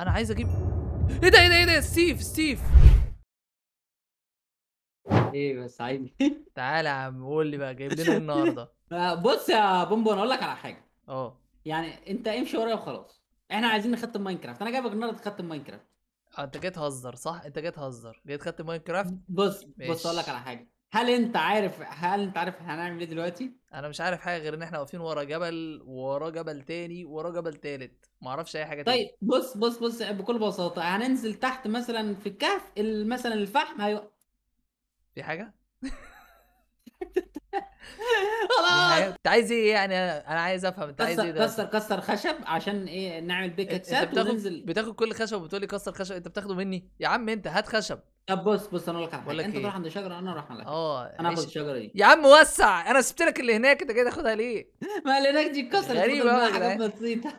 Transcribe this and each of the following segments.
انا عايز اجيب ايه ده ايه ده ايه ده ستيف ستيف ايه بس عادي تعالى يا عم قول لي بقى جايب لنا إيه النهارده آه، بص يا بومبو انا اقول لك على حاجه اه يعني انت امشي ورايا وخلاص احنا عايزين نختم ماينكرافت انا جايبك النهارده تختم ماينكرافت آه، انت جاي تهزر صح انت جاي تهزر جاي تختم ماينكرافت بص بص اقول لك على حاجه هل انت عارف هل انت عارف هنعمل ايه دلوقتي؟ انا مش عارف حاجه غير ان احنا واقفين ورا جبل ورا جبل تاني ورا جبل تالت ما اعرفش اي حاجه تاني طيب بص بص بص بكل بساطه هننزل تحت مثلا في الكهف مثلا الفحم هيوقف في حاجه؟ خلاص انت عايز ايه يعني انا عايز افهم انت عايز ايه كسر كسر خشب عشان ايه نعمل بيك بتاخد وننزل بتاخد كل خشب وبتقول لي كسر خشب انت بتاخده مني يا عم انت هات خشب طب بص بص انا اقول لك على حاجه انت ايه؟ تروح عند شجره انا اروح لك اه انا هاخد الشجره دي يا عم وسع انا سبت لك اللي هناك انت جاي تاخدها ليه؟ ما اللي هناك دي اتكسرت غريبه حاجات بسيطه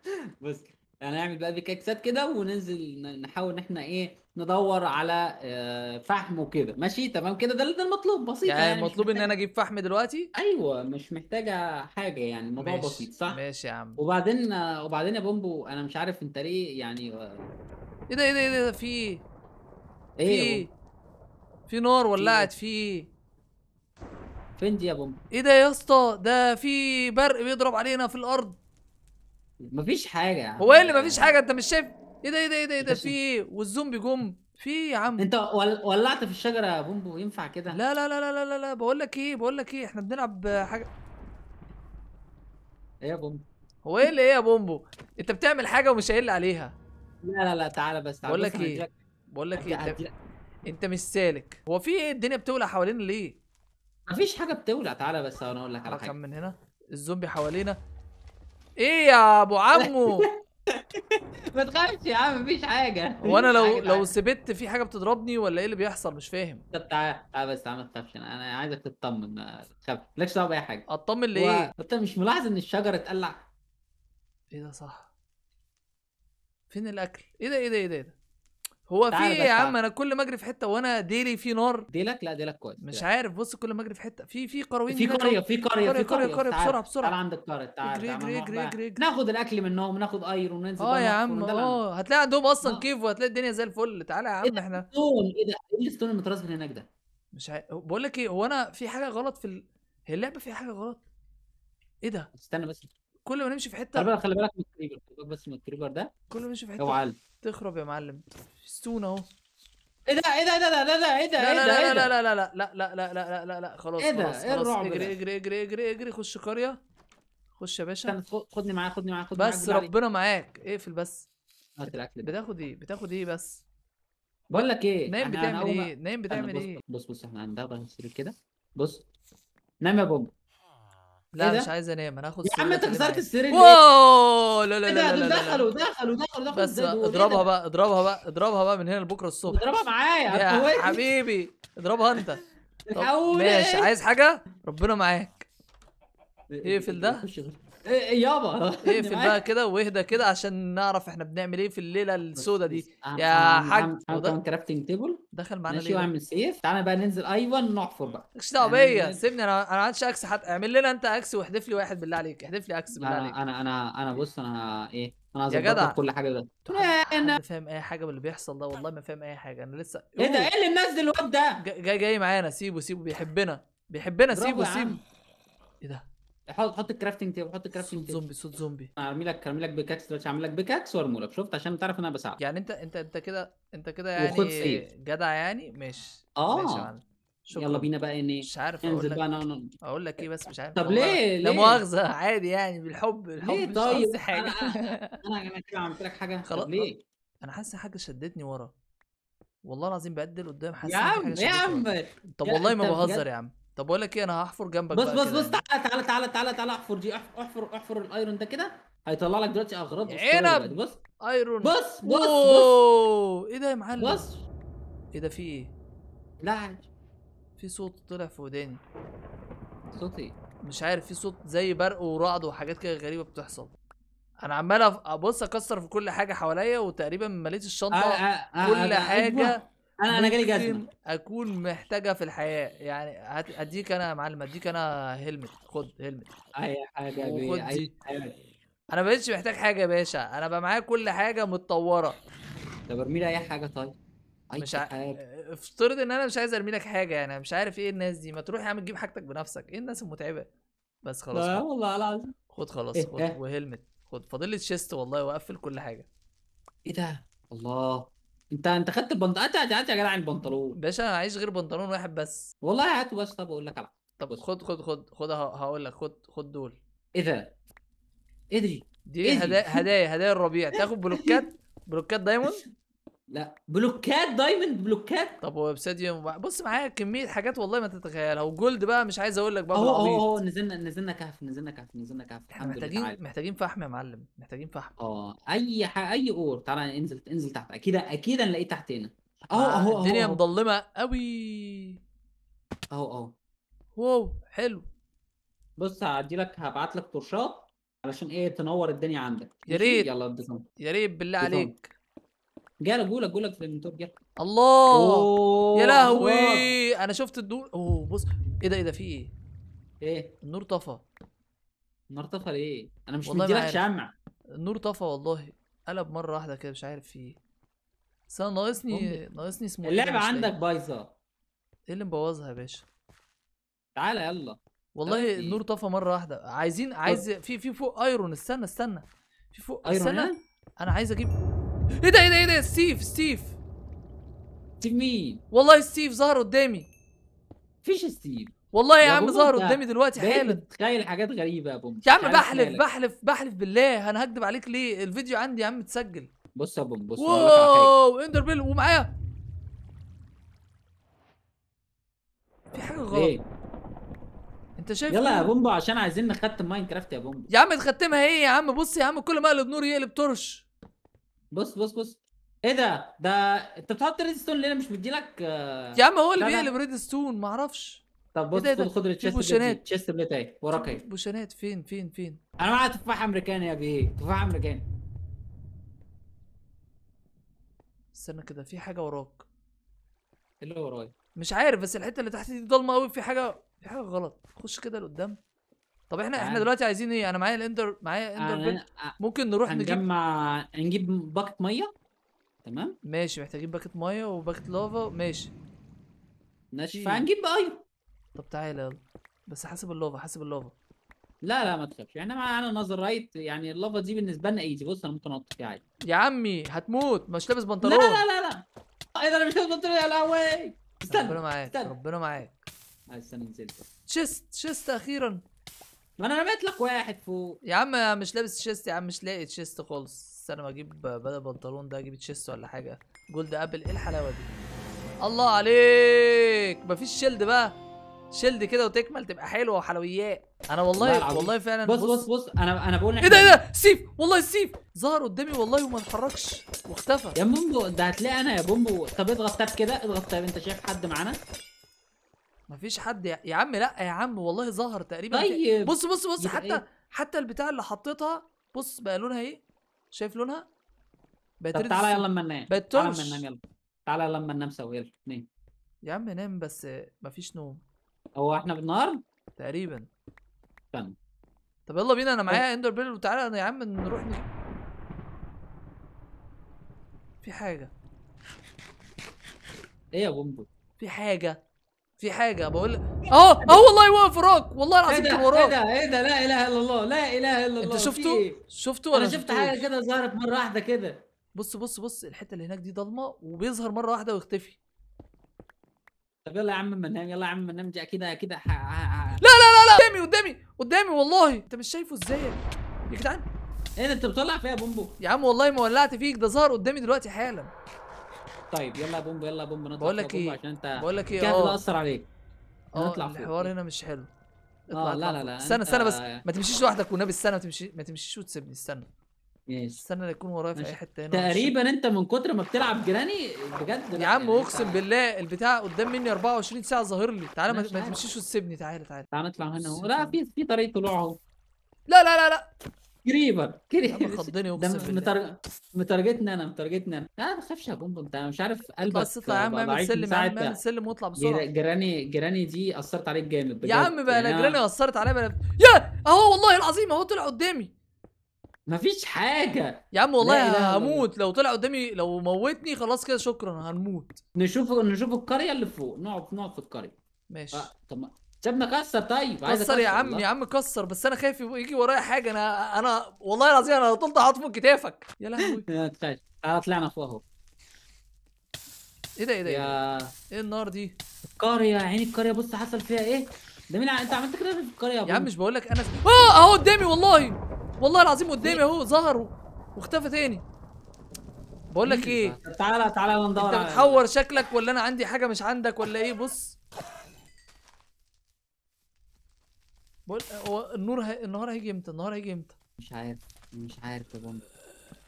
بص يعني نعمل بقى بكاكسات كده وننزل نحاول ان احنا ايه ندور على آه، فحم وكده ماشي تمام كده ده ده المطلوب بسيط يعني يعني مش المطلوب ان محتاج انا اجيب فحم دلوقتي ايوه مش محتاجه حاجه يعني الموضوع بسيط صح ماشي يا عم وبعدين وبعدين يا بومبو انا مش عارف انت ليه يعني آه، ايه ده ايه ده ايه ده في ايه في يا بومبو في نار في ولعت في فين دي يا بومبو ايه ده يا اسطى ده في برق بيضرب علينا في الارض مفيش حاجه يعني هو ايه اللي مفيش حاجه انت مش شايف ايه ده ايه ده ايه ده ايه ده في ايه والزوم جم في يا عم انت ولعت في الشجره يا بومبو ينفع كده لا لا لا لا لا لا بقول لك ايه بقول لك ايه احنا بنلعب حاجه ايه يا بومبو هو ايه اللي ايه يا بومبو انت بتعمل حاجه ومش قايل عليها لا لا لا تعالى بس تعالى بقول لك ايه بقول لك ايه انت, مش سالك هو في ايه الدنيا بتولع حوالينا ليه مفيش حاجه بتولع تعالى بس انا اقول لك على حاجه كم من هنا الزومبي حوالينا ايه يا ابو عمو ما تخافش يا عم مفيش حاجه وانا لو لو سبت في حاجه بتضربني ولا ايه اللي بيحصل مش فاهم طب تعالى تعالى بس عم ما تخافش انا عايزك تطمن ما تخاف مالكش دعوه باي حاجه اطمن ليه؟ انت مش ملاحظ ان الشجر اتقلع؟ ايه ده صح؟ فين الاكل؟ ايه ده ايه ده ايه ده ايه ده؟ هو في ايه يا عم انا كل ما اجري في حته وانا ديلي في نار ديلك لا ديلك كويس مش عارف بص كل ما اجري في حته في في قروين في قريه في قريه في قريه قريه بسرعه بسرعه تعال عندك قريه تعال جري جري جري ناخد الاكل منهم وناخد اير وننزل اه يا عم اه هتلاقي عندهم اصلا كيف وهتلاقي الدنيا زي الفل تعالى يا عم احنا ايه ده ايه الستون المتراص من هناك ده مش عارف بقول لك ايه هو انا في حاجه غلط في ال... هي اللعبه فيها حاجه غلط ايه ده استنى بس كل ما نمشي في حته خلي بالك خلي بالك من الكريبر بس من الكريبر ده كل ما نمشي في حته تخرب يا معلم ستون اهو ايه ده ايه ده لا ده ايه ده ايه ده لا لا لا لا لا لا لا لا لا لا لا لا خلاص ايه ده ايه الرعب اجري اجري اجري اجري اجري خش قريه خش يا باشا خدني معاك خدني معاك خدني بس ربنا معاك اقفل بس هات الاكل بتاخد ايه بتاخد ايه بس بقول لك ايه نايم بتعمل ايه نايم بتعمل ايه بص بص احنا عندها بنصير كده بص نايم يا بابا لا إيه مش عايز انام انا هاخد يا عم انت كسرت السرير واو إيه لا لا لا دخلوا دخلوا دخلوا دخلوا بس اضربها إيه بقى اضربها بقى اضربها بقى من هنا لبكره الصبح اضربها معايا يا حبيبي اضربها انت ماشي عايز حاجه ربنا معاك اقفل إيه، ده ايه يابا يقفل إيه، بقى كده واهدى كده عشان نعرف احنا بنعمل ايه في الليله السوداء دي آه، يا آه، حاج كرافتنج آه، تيبل دخل معانا ليه اعمل سيف تعالى بقى ننزل ايوه نحفر بقى مش دعوه بيا سيبني انا انا ما اكس حتى اعمل لنا انت اكس واحذف لي واحد بالله عليك احذف لي اكس بالله عليك انا انا انا بص انا ايه انا يا جدع كل حاجه ده انا فاهم اي حاجه من اللي بيحصل ده والله ما فاهم اي حاجه انا لسه ايه ده ايه اللي الناس الواد ده جاي جاي معانا سيبه سيبه بيحبنا بيحبنا سيبه سيبه ايه ده حط حط الكرافتنج تيبل حط الكرافتنج تيبل صوت زومبي صوت زومبي هعمل لك هعمل لك بيكاكس دلوقتي هعمل لك بيكاكس وارمي لك شفت عشان تعرف ان انا بساعدك يعني انت انت انت كده انت كده يعني جدع يعني ماشي اه ماشي يلا بينا بقى ان مش عارف انزل بقى انا اقول لك ايه بس مش عارف طب ليه لا مؤاخذه عادي يعني بالحب الحب ليه مش طيب مش حاجه انا انا كده عملت لك حاجه خلاص ليه انا حاسس حاجه شدتني ورا والله العظيم بقدل قدام حاسس يا عم يا عم طب والله ما بهزر يا عم طب بقول لك ايه انا هحفر جنبك بص بص بص تعالى تعالى تعالى تعالى تعالى احفر دي احفر احفر الايرون ده كده هيطلع لك دلوقتي اغراض عنب بص ايرون بص بص بص ايه ده يا معلم بص ايه ده في ايه؟ لا عادي في صوت طلع في وداني صوت ايه؟ مش عارف في صوت زي برق ورعد وحاجات كده غريبه بتحصل انا عمال ابص اكسر في كل حاجه حواليا وتقريبا مليت الشنطه آه آه آه كل آه آه حاجه أه انا انا جالي جزمه اكون محتاجها في الحياه يعني هديك انا يا معلم اديك انا هيلمت خد هيلمت اي حاجه خد انا ما بقتش محتاج حاجه يا باشا انا بقى معايا كل حاجه متطوره طب ارمي لي اي حاجه طيب أي مش ع... افترض ان انا مش عايز ارمي لك حاجه يعني مش عارف ايه الناس دي ما تروح يا عم تجيب حاجتك بنفسك ايه الناس المتعبه بس خلاص لا والله العظيم خد خلاص إيه، خد إيه؟ وهيلمت خد فاضل لي تشيست والله واقفل كل حاجه ايه ده الله انت انت خدت البنطلون انت انت يا جدع البنطلون باشا انا عايش غير بنطلون واحد بس والله هات بس طب اقول لك على طب بس. خد خد خد خد هقول لك خد خد دول اذا ايه ادري ايه ايه دي هدايا هدايا هدايا الربيع تاخد بلوكات بلوكات دايموند لا بلوكات دايموند بلوكات طب وابسيديوم بص معايا كميه حاجات والله ما تتخيلها وجولد بقى مش عايز اقول لك بقى اهو اهو نزلنا نزلنا كهف نزلنا كهف نزلنا كهف احنا محتاجين لله. محتاجين فحم يا معلم محتاجين فحم اه اي ح... اي اور تعالى انزل انزل تحت اكيد اكيد هنلاقيه تحت هنا اهو اهو الدنيا مضلمه قوي اهو اهو واو حلو بص هعدي لك هبعت لك طرشات علشان ايه تنور الدنيا عندك يا ريت يلا يا ريت بالله عليك قال اقول اقول لك المنتور جه الله يا لهوي انا شفت النور اوه بص ايه ده ايه ده في ايه؟ ايه النور طفى النور طفى ليه؟ انا مش مديلك شمع النور طفى والله قلب مره واحده كده مش عارف في ايه بس انا ناقصني ناقصني اسمه إيه اللعبه عندك بايظه ايه اللي مبوظها يا باشا؟ تعالى يلا والله النور طفى مره واحده عايزين عايز في في فوق ايرون استنى استنى في فوق ايرون استنى انا عايز اجيب ايه ده ايه ده ايه ده ستيف ستيف ستيف مين؟ والله ستيف ظهر قدامي مفيش ستيف والله يا عم ظهر قدامي دلوقتي حالا تخيل حاجات غريبه يا بومبا يا عم بحلف بحلف بحلف بالله انا هكدب عليك ليه الفيديو عندي يا عم متسجل بص يا بومبا بص واو اندر بيل ومعايا في حاجه غلط إيه؟ انت شايف يلا يا إيه؟ بومبو عشان عايزين نختم ماين كرافت يا بومبو يا عم تختمها ايه يا عم بص يا عم كل ما اقلب نور يقلب ترش بص بص بص ايه ده ده انت بتحط ريد ستون ليه مش مديلك لك آه، يا عم هو اللي بيقلب ريد ستون ما اعرفش طب ايه بص خد خد التشيست تشيست بليت اهي وراك اهي بوشنات فين فين فين انا معايا تفاح امريكاني يا بيه تفاح امريكاني استنى كده في حاجه وراك اللي ورايا مش عارف بس الحته اللي تحت دي ضلمه قوي في حاجه في حاجه غلط خش كده لقدام طب احنا احنا يعني دلوقتي عايزين ايه انا معايا الاندر معايا آه، اندر يعني آه، ممكن نروح هنجمع هنجيب نجيب باكت ميه تمام ماشي محتاجين باكت ميه وباكت لافا ماشي ماشي فهنجيب ايرون طب تعالى يلا بس حاسب اللافا حاسب اللافا لا لا ما تخافش يعني انا نظر رايت يعني اللافا دي بالنسبه لنا ايزي بص انا ممكن انط فيها عادي يا عمي هتموت مش لابس بنطلون لا لا لا لا ايه ده انا مش لابس بنطلون يا لهوي استنى ربنا معاك ربنا معاك استنى نزلت شست شست اخيرا ما انا رميت لك واحد فوق يا عم مش لابس تشيست يا عم مش لاقي تشيست خالص استنى ما اجيب بدل بنطلون ده اجيب تشيست ولا حاجه جولد ابل ايه الحلاوه دي الله عليك مفيش شيلد بقى شيلد كده وتكمل تبقى حلوه وحلويات انا والله والله فعلا بص بص بص انا انا بقول ايه ده ايه ده سيف والله السيف ظهر قدامي والله وما اتحركش واختفى يا بومبو ده هتلاقي انا يا بومبو طب اضغط تاب كده اضغط تاب انت شايف حد معانا مفيش حد يا, يا عم لا يا عم والله ظهر تقريبا طيب بص بص بص حتى إيه؟ حتى البتاع اللي حطيتها بص بقى لونها ايه شايف لونها بقت طب تعالى يلا اما ننام بقت تعالى اما ننام يلا تعالى يلا اما ننام سوا يلا نام يا عم نام بس مفيش نوم هو احنا بالنهار تقريبا استنى طب يلا بينا انا طيب. معايا اندر بيل وتعالى يا عم نروح ن... في حاجه ايه يا بومبو في حاجه في حاجه بقول اه اه إيه؟ والله واقف وراك والله العظيم إيه كان وراك ايه ده ايه ده لا اله الا الله لا اله الا الله انت شفته إيه؟ شفته ولا انا شفت حاجه كده ظهرت مره واحده كده بص بص بص الحته اللي هناك دي ضلمه وبيظهر مره واحده ويختفي طب يلا يا عم ما يلا يا عم ما ننام كده كده لا لا لا لا قدامي قدامي قدامي والله انت مش شايفه ازاي يا جدعان ايه ده انت بتطلع فيها بومبو يا عم والله ما ولعت فيك ده ظهر قدامي دلوقتي حالا طيب يلا يا بومب يلا يا بومب نطلع بقول لك ايه عشان انت بقول لك ايه اه اثر عليك اه الحوار هنا مش حلو اه لا لا لا استنى استنى بس ما تمشيش لوحدك والنبي استنى ما تمشيش ما تمشيش وتسيبني استنى ماشي استنى لا يكون ورايا في اي حته هنا تقريبا انت من كتر ما بتلعب جيراني بجد يا عم يعني اقسم بالله البتاع قدام مني 24 ساعه ظاهر لي تعالى ما, تمشيش وتسيبني تعالى تعالى تعالى نطلع هنا اهو لا في في طريق طلوع اهو لا لا لا لا قريبا قريبا خضني اقسم مترجتني انا مترجتني انا انا ما بخافش هجوم انا مش عارف قلبك بس يا عم سلم يا عم سلم واطلع بسرعه جيراني جيراني دي اثرت عليك جامد يا عم بقى يعني انا جيراني اثرت عليا بقى يا اهو والله العظيم اهو طلع قدامي مفيش حاجة يا عم والله هموت لو طلع قدامي لو موتني خلاص كده شكرا هنموت نشوف نشوف القرية اللي فوق نقعد نقعد في القرية ماشي آه طب ما كسر طيب عايز كسر يا عم يا عم كسر بس انا خايف يجي ورايا حاجه انا انا والله العظيم انا طلت فوق كتافك يا لهوي طيب، تعالى طلعنا فوق اهو إيه, ايه ده ايه ده يا ايه النار دي القريه عيني القريه بص حصل فيها ايه ده مين انت عملت كده في القريه يا عم مش بقول لك انا اه اهو قدامي والله والله العظيم قدامي اهو ظهر واختفى تاني بقول لك ايه تعالى تعالى ندور انت بتحور شكلك ولا انا عندي حاجه مش عندك ولا ايه بص بقول هو النور هي... النهار هيجي امتى النهار هيجي امتى مش عارف مش عارف يا بوم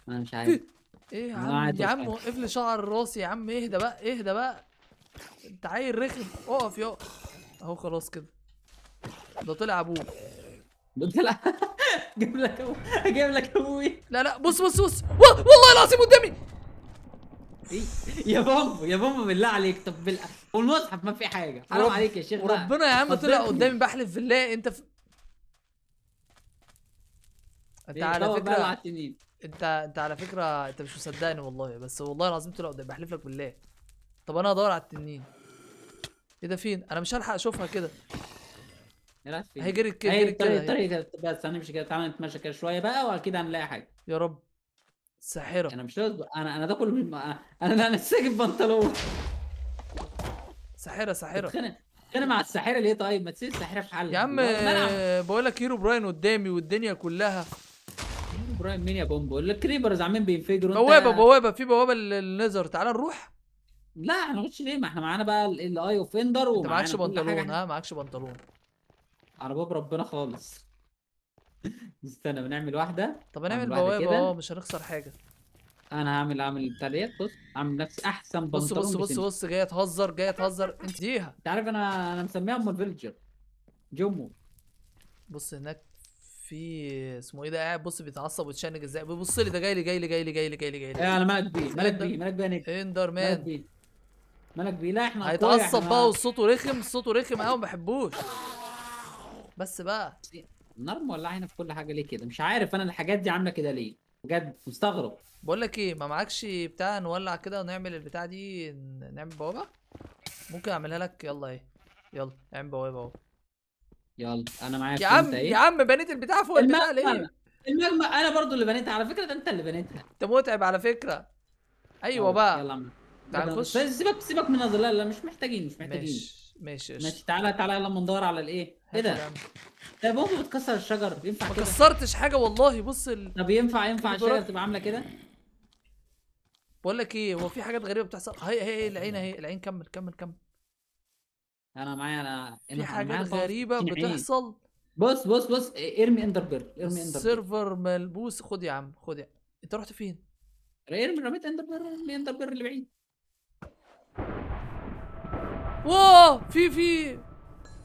انا مش عارف ايه يا عم يا عم وقف لي شعر راسي يا عم اهدى بقى اهدى بقى انت عيل رخم اقف يا اهو خلاص كده ده طلع ابوه ده طلع جايب لك ابوي جيب لك ابوي إيه؟ لا لا بص بص بص والله العظيم قدامي يا بامبو يا بامبو بالله عليك طب بال... والمصحف ما في حاجه حرام عليك يا شيخ ربنا يا عم طلع قدامي بحلف بالله انت في... انت إيه، على فكره انت انت على فكره انت مش مصدقني والله بس والله العظيم طلع قدامي بحلف لك بالله طب انا هدور على التنين ايه ده فين انا مش هلحق اشوفها كده هيجري كده هيجري كده بس هنمشي كده تعالى نتمشى كده شويه بقى وكده هنلاقي حاجه يا رب ساحره انا مش لازم انا انا ده كل من... انا انا ساكن بنطلون ساحره ساحره انا مع الساحره ليه طيب ما تسيب الساحره في حالها يا عم بقول لك هيرو براين قدامي والدنيا كلها هيرو براين مين يا بومبو الكريبرز عمالين بينفجروا بوابه بوابه في بوابه الليزر تعال نروح لا هنخش ليه ما احنا معانا بقى الاي اوفندر ومعانا معكش بنطلون ها معكش بنطلون على باب ربنا خالص استنى بنعمل واحده طب هنعمل بوابه اه مش هنخسر حاجه انا هعمل اعمل بتاع ديت بص اعمل نفسي احسن بص بص بص بص جايه تهزر جايه تهزر انت ديها انت عارف انا انا مسميها ام الفيلجر جمو بص هناك في اسمه ايه ده قاعد بص بيتعصب ويتشنج ازاي بيبص لي ده جاي لي جاي لي جاي لي جاي لي جاي لي جاي لي ايه انا مالك بيه مالك بيه مالك بيه نجم اندر مان مالك بيه لا احنا هيتعصب بقى وصوته رخم صوته رخم قوي ما بحبوش بس بقى إيه؟ النار مولعه هنا في كل حاجه ليه كده مش عارف انا الحاجات دي عامله كده ليه بجد مستغرب بقول لك ايه ما معكش بتاع نولع كده ونعمل البتاع دي نعمل بوابه ممكن اعملها لك يلا ايه يلا اعمل بوابه اهو يلا انا معاك يا عم إيه؟ يا عم بنيت البتاع فوق البتاع ليه المجمع انا برضو اللي بنيتها على فكره ده انت اللي بنيتها انت متعب على فكره ايوه بقى يلا تعال نخش سيبك سيبك من الظلال مش محتاجين مش محتاجين ماشي ماشي ماشي تعالى تعالى يلا ندور على الايه ايه ده؟ طب ممكن تكسر الشجر ينفع ما كده؟ ما كسرتش حاجه والله بص ال... طب ينفع ينفع الشجر تبقى عامله كده؟ بقول لك ايه هو في حاجات غريبه بتحصل هي هي العين اهي العين كمل كمل كمل انا معايا انا في حاجات غريبه إيه بتحصل بص بص بص ارمي اندر بير ارمي اندر السيرفر ملبوس خد يا عم خد يا عم. انت رحت فين؟ ارمي رميت اندر بير ارمي اندر بير اللي بعيد واو في في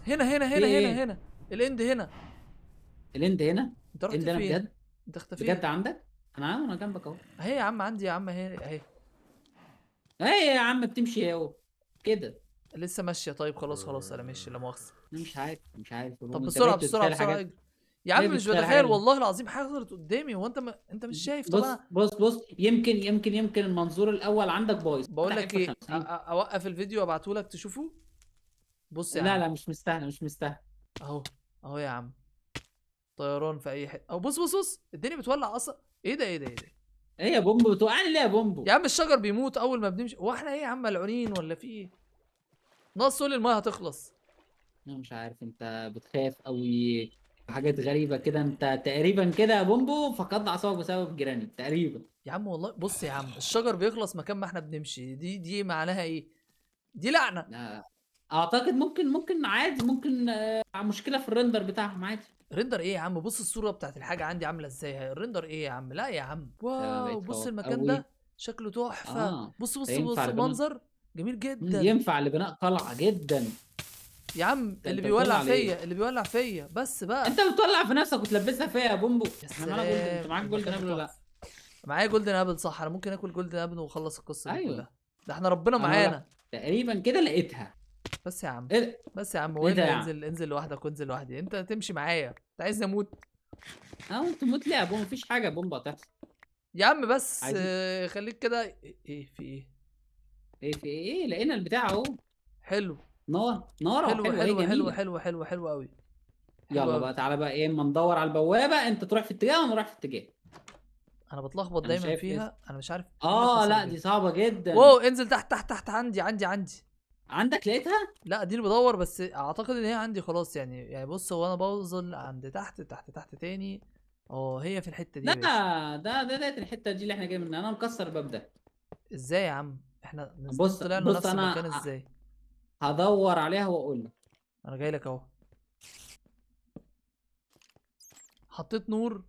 هنا هنا هنا هنا إيه؟ هنا الاند هنا الاند هنا انت رحت فين بجد انت اختفيت بجد عندك انا عم انا جنبك اهو اهي يا عم عندي يا عم اهي اهي اهي يا عم بتمشي اهو كده لسه ماشيه طيب خلاص خلاص انا ماشي لا مؤاخذه مش عارف مش عارف طب بسرعه بسرعه بسرعه يا عم مش بتخيل والله العظيم حاجة حصلت قدامي هو انت ما... انت مش شايف طبعا بص بص بص يمكن يمكن يمكن المنظور الاول عندك بايظ بقول لك ايه اوقف الفيديو وابعته لك تشوفه بص يا لا عم لا مش مستاهل مش مستاهل اهو اهو يا عم طيران في اي حته او بص بص بص الدنيا بتولع اصلا ايه ده ايه ده ايه ده ايه يا بومبو بتوقعني ليه يا بومبو يا عم الشجر بيموت اول ما بنمشي هو احنا ايه يا عم ملعونين ولا في ايه ناقص تقول المايه هتخلص انا مش عارف انت بتخاف قوي حاجات غريبه كده انت تقريبا كده يا بومبو فقدت اعصابك بسبب جيراني تقريبا يا عم والله بص يا عم الشجر بيخلص مكان ما احنا بنمشي دي دي معناها ايه دي لعنه لا اعتقد ممكن ممكن عادي ممكن آه، مشكله في الرندر بتاعهم عادي رندر ايه يا عم بص الصوره بتاعت الحاجه عندي عامله ازاي الرندر ايه يا عم لا يا عم واو بص المكان ده شكله تحفه آه. بص بص بص المنظر جميل جدا ينفع لبناء قلعه جدا يا عم اللي بيولع فيا اللي بيولع فيا بس بقى انت بتولع في نفسك وتلبسها فيا يا بومبو احنا معانا انت معاك جولدن ابل ولا لا معايا جولدن ابل صح انا ممكن اكل جولدن ابل واخلص القصه أيوة. دي كلها ده احنا ربنا معانا تقريبا كده لقيتها بس يا عم إيه؟ بس يا عم وين إيه يعني؟ انزل انزل لوحدك وانزل لوحدي انت تمشي معايا انت عايزني اموت اه انت موت لعبه مفيش حاجه بومبا تحصل يا عم بس آه خليك كده إيه،, ايه في ايه ايه في ايه لقينا البتاع اهو حلو نار نار حلو حلو حلو, حلو حلو حلو حلو قوي يلا بقى تعالى بقى ايه اما ندور على البوابه انت تروح في اتجاه وانا رايح في اتجاه انا بتلخبط دايما إيه؟ فيها إيه؟ انا مش عارف اه لا دي صعبه جدا واو انزل تحت تحت تحت عندي عندي عندي عندك لقيتها؟ لا دي اللي بدور بس اعتقد ان هي عندي خلاص يعني يعني بص هو انا بوصل عند تحت تحت تحت تاني اه هي في الحته دي لا ده ده ده, ده الحته دي اللي احنا جايين منها انا مكسر الباب ده ازاي يا عم احنا بص طلعنا بص نفس أنا المكان ازاي هدور عليها واقول لك انا جاي لك اهو حطيت نور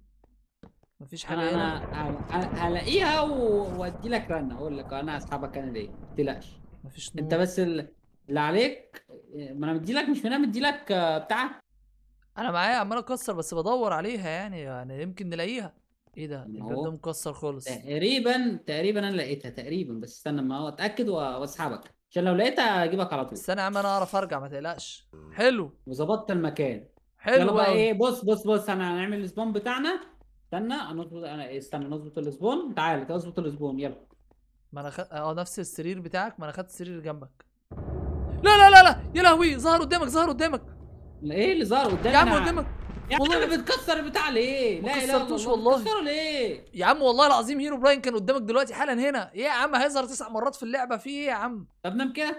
مفيش حاجه انا انا هلاقيها وادي لك رنه اقول لك انا هسحبك انا ليه ما تقلقش مفيش نور. انت بس اللي عليك ما انا مديلك مش انا مديلك آه، بتاع انا معايا عمال اكسر بس بدور عليها يعني يعني يمكن نلاقيها ايه ده الجد ده مكسر خالص تقريبا تقريبا انا لقيتها تقريبا بس استنى ما اتاكد واسحبك عشان لو لقيتها اجيبك على طول استنى يا عم انا اعرف ارجع ما تقلقش حلو وظبطت المكان حلو يلا بقى ايه بص بص بص انا هنعمل السبون بتاعنا استنى انا استنى نظبط السبون تعال اظبط السبون يلا ما انا خ... اه نفس السرير بتاعك ما انا خدت السرير جنبك لا لا لا لا يا لهوي ظهر قدامك ظهر قدامك ايه اللي ظهر قدامك يا عم قدامك يا والله عم بتكسر البتاع ليه؟ ما كسرتوش والله بتكسره ليه؟ يا عم والله العظيم هيرو براين كان قدامك دلوقتي حالا هنا، ايه يا عم هيظهر تسع مرات في اللعبة في ايه يا عم؟ طب نام كده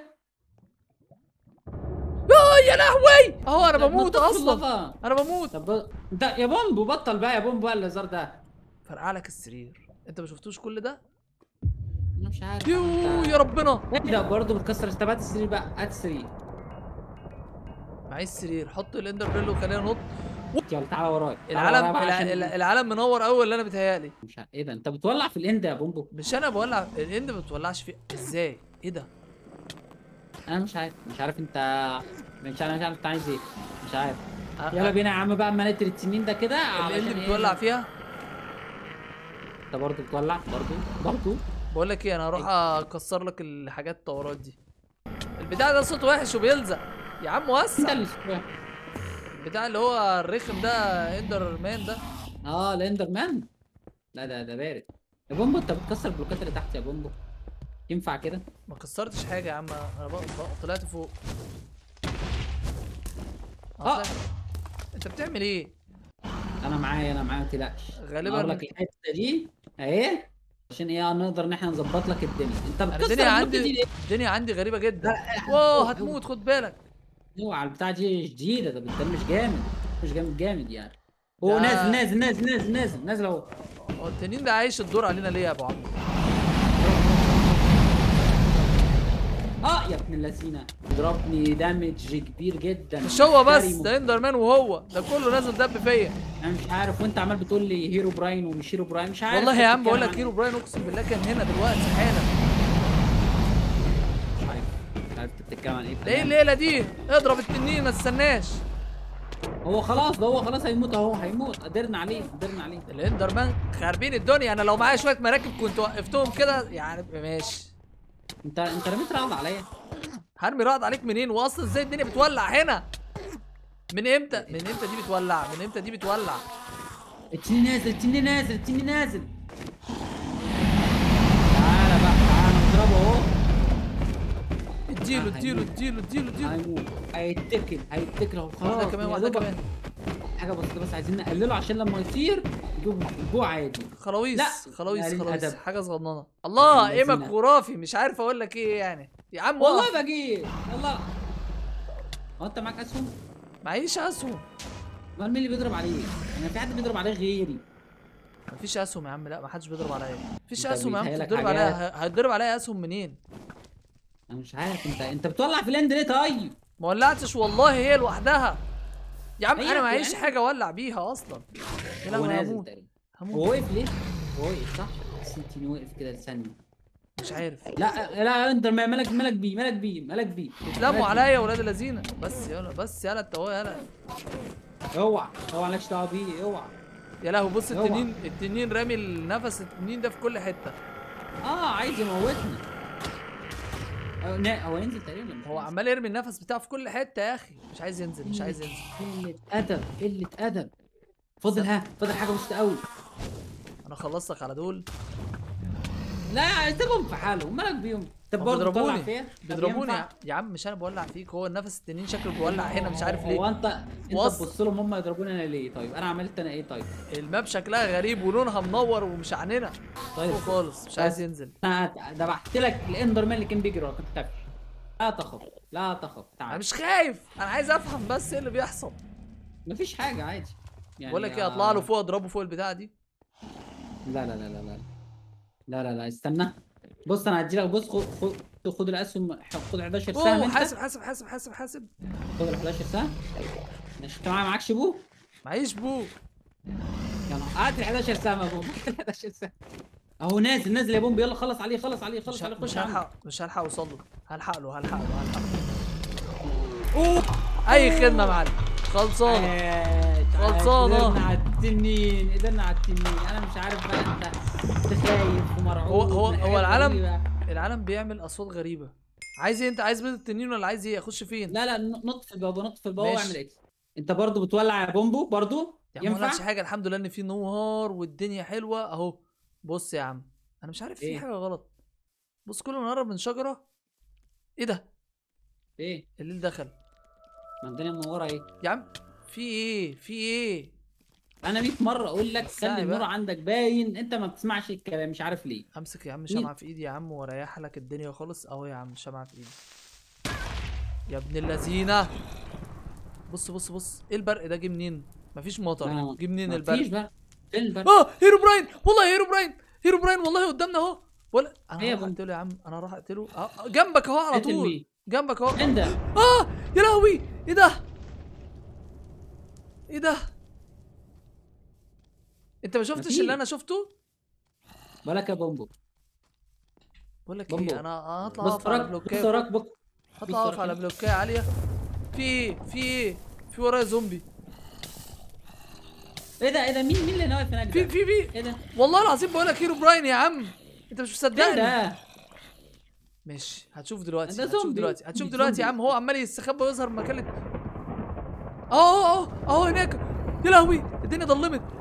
آه، يا لهوي اهو انا بموت اصلا انا بموت طب انت يا بومب بطل بقى يا بومب بقى الهزار ده فرقع لك السرير انت ما شفتوش كل ده؟ مش عارف يو يا ربنا اهدى برضه بتكسر طب هات السرير بقى هات السرير معيش سرير حط الاندر بريل وخلينا ننط يلا تعالى ورايا العالم العالم منور قوي اللي انا بتهيألي مش ايه ده انت بتولع في الاند يا بومبو مش انا بولع الاند ما بتولعش فيه ازاي ايه ده انا مش عارف مش عارف انت مش عارف مش عارف انت عايز ايه مش عارف يلا بينا يا عم بقى اما نقتل التنين ده كده الاند إيه؟ بتولع فيها انت برضه بتولع برضه برضه بقول لك ايه انا هروح إيه؟ اكسر لك الحاجات الطورات دي البتاع ده صوت وحش وبيلزق يا عم وسع البتاع اللي هو الرخم ده اندر مان ده اه الاندر مان لا ده ده بارد يا بومبو انت بتكسر البلوكات اللي تحت يا بومبو ينفع كده ما كسرتش حاجه يا عم انا بقى بقى طلعت فوق اه انت بتعمل ايه انا معايا انا معايا ما تقلقش غالبا لك الحته دي اهي عشان ايه نقدر ان احنا نظبط لك الدنيا انت بتكسر الدنيا عندي الدنيا عندي غريبه جدا واو هتموت خد بالك اوعى البتاع دي جديده ده انت مش جامد مش جامد جامد يعني هو نازل نازل نازل نازل نازل اهو هو التنين ده عايش الدور علينا ليه يا ابو عمرو اه يا ابن اللذينه ضربني دامج كبير جدا مش هو بس ده اندر مان وهو ده كله نازل دب فيا انا مش عارف وانت عمال بتقول لي هيرو براين ومش هيرو براين مش عارف والله يا عم بقول لك هيرو براين اقسم بالله كان هنا دلوقتي حالا مش عارف مش عارف انت بتتكلم عن ايه ايه الليله دي اضرب التنين ما تستناش هو خلاص ده هو خلاص هيموت اهو هيموت قدرنا عليه قدرنا عليه الاندر مان خاربين الدنيا انا لو معايا شويه مراكب كنت وقفتهم كده يعني ماشي انت انت رميت رعد عليا هرمي رعد عليك منين واصل ازاي الدنيا بتولع هنا من امتى من امتى دي بتولع من امتى دي بتولع التنين نازل التنين نازل التنين نازل تعالى بقى تعالى اضربه اهو اديله آه، اديله اديله اديله اديله هيتكل هيتكل اهو خلاص واحده كمان واحده كمان حاجه بسيطه بس عايزين نقلله عشان لما يطير جو عادي خلاويص خلاويص يعني خلاويص حاجه صغننه الله ايمك خرافي مش عارف اقول لك ايه يعني يا عم والله بجيب الله هو انت معاك اسهم؟ معيش اسهم امال مين اللي بيضرب عليه؟ انا يعني في حد بيضرب عليه غيري مفيش اسهم يا عم لا محدش بيضرب عليا مفيش اسهم يا عم بتضرب عليا هتضرب عليا اسهم منين؟ انا مش عارف انت انت بتولع في الاند ليه طيب؟ ما ولعتش والله هي لوحدها يا عم انا معيش عايش حاجه اولع بيها اصلا هو نازل تقريبا هو واقف ليه؟ هو واقف صح؟ حسيت انه واقف كده لثانيه مش عارف لا لا انت مالك مالك بيه مالك بيه مالك بيه اتلموا عليا يا ولاد اللذينه بس يلا بس يلا انت يلا اوعى اوعى مالكش دعوه بيه اوعى يا لهوي بص التنين التنين رامي النفس التنين ده في كل حته اه عايز يموتني هو ينزل تقريبا هو عمال يرمي النفس بتاعه في كل حته يا اخي مش عايز ينزل مش عايز ينزل قله ادب قله ادب فاضل ها فاضل حاجه بسيطه قوي انا خلصتك على دول لا سيبهم في حالهم مالك بيهم طب بيضربوني بيضربوني يا عم مش انا بولع فيك هو نفس التنين شكله بيولع أيوة، هنا مش عارف ليه هو انت انت بص لهم هم يضربوني انا ليه طيب انا عملت انا ايه طيب الماب شكلها غريب ولونها منور ومش عننا طيب خالص مش عايز طيب. ينزل انا دبحت لك الاندر مان اللي كان بيجري وراك تاكل لا تخف لا تخف تعال انا مش خايف انا عايز افهم بس ايه اللي بيحصل مفيش حاجه عادي يعني بقول لك ايه اطلع له فوق اضربه فوق البتاعه دي لا لا لا لا لا لا لا لا استنى بص انا هدي لك بص خد خد الاسهم خد 11 سهم انت حاسب حاسب حاسب حاسب حاسب خد ال 11 سهم ماشي انت معكش بو؟ معيش بو يلا هات ال 11 سهم يا بوم هات ال 11 سهم اهو نازل نازل يا بومب يلا خلص عليه خلص عليه خلص عليه خش هلحق مش هلحق اوصل له هلحق له هلحق له هلحق اوه اي خدمه يا معلم خلصانه آه، خلصانه التنين قدرنا على التنين انا مش عارف بقى انت انت خايف ومرعوب هو هو, هو العالم العالم بيعمل اصوات غريبه عايز ايه انت عايز بيض التنين ولا عايز ايه اخش فين لا لا نط في البابا نط في البابا واعمل ايه انت برضو بتولع يا بومبو برضو يعني ما عملتش حاجه الحمد لله ان في نهار والدنيا حلوه اهو بص يا عم انا مش عارف إيه؟ في حاجه غلط بص كل ما نقرب من شجره ايه ده ايه الليل دخل ما الدنيا منوره ايه يا عم في ايه في ايه انا 100 مره اقول لك خلي النور عندك باين انت ما بتسمعش الكلام مش عارف ليه امسك يا عم شمعه في ايدي يا عم واريح لك الدنيا خالص اهو يا عم شمعه في ايدي يا ابن اللذينه بص بص بص ايه البرق ده جه منين مفيش مطر آه، جه منين البرق مفيش بقى إيه البرق اه هيرو براين والله هيرو براين هيرو براين والله قدامنا اهو ولا انا هروح إيه اقتله يا عم انا هروح اقتله آه،, أه. جنبك اهو على طول جنبك اهو انت إيه اه يا لهوي ايه ده ايه ده انت ما شفتش اللي انا شفته؟ مالك يا بومبو بقول لك ايه انا هطلع اقف على بلوكيه بص وراك هطلع اقف على بلوكيه عاليه في ايه في ايه في ورايا زومبي ايه ده ايه ده مين مين اللي ناوي هناك في في في ايه ده والله العظيم بقول لك هيرو براين يا عم انت مش مصدقني ايه ده ماشي هتشوف دلوقتي هتشوف دلوقتي هتشوف دلوقتي يا عم هو عمال يستخبى ويظهر مكان اه اه اه اهو هناك يا لهوي الدنيا ضلمت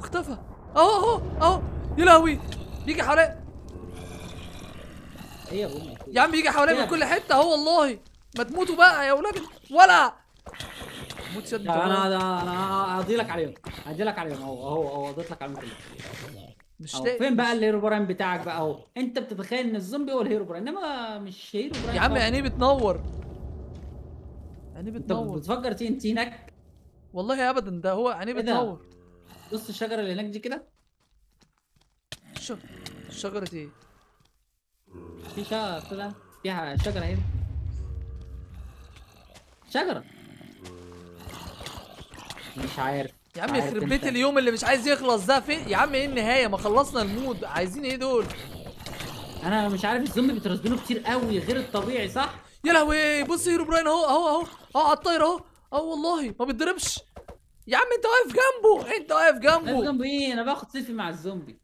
واختفى اهو اهو اهو يا لهوي بيجي حواليا ايه يا يا عم بيجي حواليا من يعني. كل حته اهو والله ما تموتوا بقى يا اولاد ولا موت شد انا انا انا هقضي لك عليهم هقضي لك عليهم اهو اهو اهو قضيت لك عليهم كلهم مش أوه. فين بقى الهيرو براين بتاعك بقى اهو انت بتتخيل ان الزومبي هو الهيرو براين انما مش هيرو براين يا عم عينيه بتنور عينيه بتنور انت بتفكر تي ان تي هناك والله ابدا ده هو عينيه إيه بتنور بص الشجره اللي هناك دي كده شوف شجره ايه في شجره طلع فيها شجره هنا شجره مش عارف يا عم يخرب بيت اليوم اللي مش عايز يخلص ده فين يا عم ايه النهايه ما خلصنا المود عايزين ايه دول انا مش عارف الزومبي بيترسبنوا كتير قوي غير الطبيعي صح يا لهوي بص هيرو براين اهو اهو اهو اهو على الطايره اهو اه والله ما بيتضربش يا عم انت واقف جنبه انت واقف جنبه واقف جنبه ايه انا باخد سيلفي مع الزومبي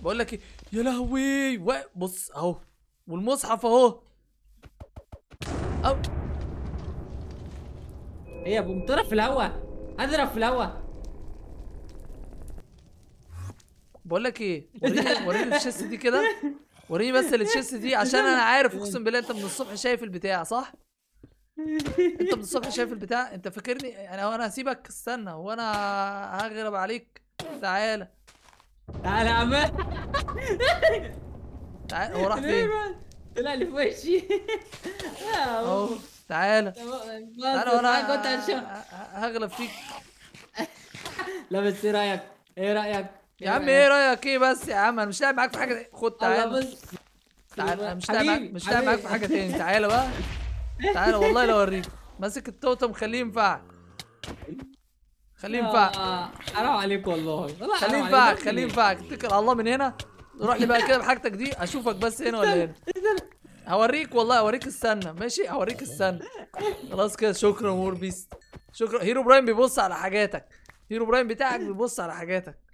بقول لك ايه يا لهوي بص اهو والمصحف اهو اهو ايه يا بمطره في الهوا اضرب في الهوا بقول لك ايه وريني وريني الشاشه دي كده وريني بس التشيست دي عشان انا عارف اقسم بالله انت من الصبح شايف البتاع صح؟ انت من الصبح شايف البتاع انت فاكرني انا انا هسيبك استنى وانا هغلب عليك تعالى تعالى يا عم تعالى هو راح فين؟ طلع لي في وشي اهو تعالى تعالى وانا هغلب فيك لا بس ايه رايك؟ ايه رايك؟ يا عم ايه رايك ايه بس يا عم انا مش لاعب معاك في حاجه خد تعالى تعالى مش لاعب معاك مش لاعب معاك في حاجه تاني تعالى بقى تعالى والله لو اوريك ماسك التوتم خليه ينفعك خليه ينفعك آه، حرام عليك والله خليه ينفعك خليه ينفعك اتكل على الله من هنا روح لي بقى كده بحاجتك دي اشوفك بس هنا ولا هنا هوريك والله هوريك استنى ماشي هوريك استنى خلاص كده شكرا مور بيست شكرا هيرو برايم بيبص على حاجاتك هيرو برايم بتاعك بيبص على حاجاتك